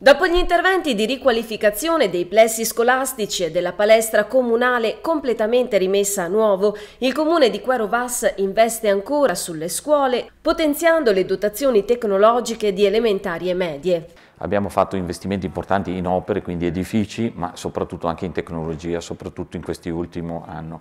Dopo gli interventi di riqualificazione dei plessi scolastici e della palestra comunale completamente rimessa a nuovo, il comune di Quarovas investe ancora sulle scuole, potenziando le dotazioni tecnologiche di elementari e medie. Abbiamo fatto investimenti importanti in opere, quindi edifici, ma soprattutto anche in tecnologia, soprattutto in quest'ultimo anno.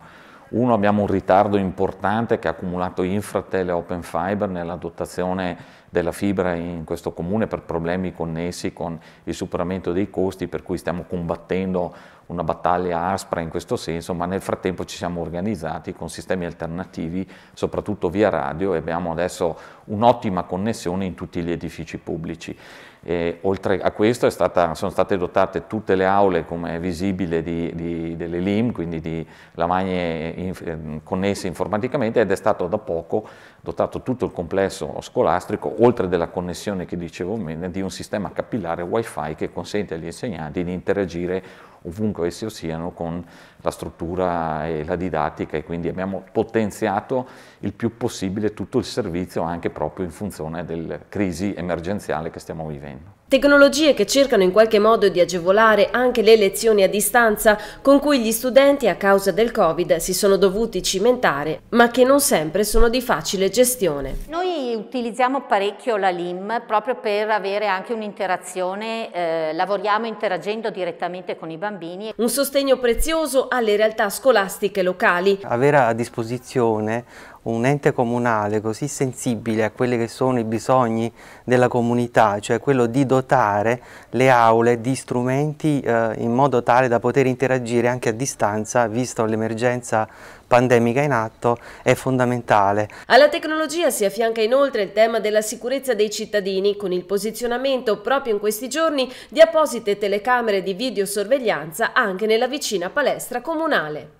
Uno, abbiamo un ritardo importante che ha accumulato Infratel e Open Fiber nella dotazione della fibra in questo comune per problemi connessi con il superamento dei costi, per cui stiamo combattendo una battaglia aspra in questo senso, ma nel frattempo ci siamo organizzati con sistemi alternativi, soprattutto via radio, e abbiamo adesso un'ottima connessione in tutti gli edifici pubblici. E, oltre a questo stata, sono state dotate tutte le aule, come è visibile, di, di, delle LIM, quindi di lavagne in, ehm, connesse informaticamente ed è stato da poco dotato tutto il complesso scolastico, oltre della connessione che dicevo prima, di un sistema capillare wifi che consente agli insegnanti di interagire ovunque essi siano con la struttura e la didattica e quindi abbiamo potenziato il più possibile tutto il servizio anche proprio in funzione della crisi emergenziale che stiamo vivendo. Tecnologie che cercano in qualche modo di agevolare anche le lezioni a distanza con cui gli studenti a causa del Covid si sono dovuti cimentare, ma che non sempre sono di facile gestione. Noi utilizziamo parecchio la LIM proprio per avere anche un'interazione, eh, lavoriamo interagendo direttamente con i bambini. Un sostegno prezioso alle realtà scolastiche locali. Avere a disposizione un ente comunale così sensibile a quelli che sono i bisogni della comunità, cioè quello di dotare dotare le aule di strumenti eh, in modo tale da poter interagire anche a distanza, visto l'emergenza pandemica in atto, è fondamentale. Alla tecnologia si affianca inoltre il tema della sicurezza dei cittadini, con il posizionamento proprio in questi giorni di apposite telecamere di videosorveglianza anche nella vicina palestra comunale.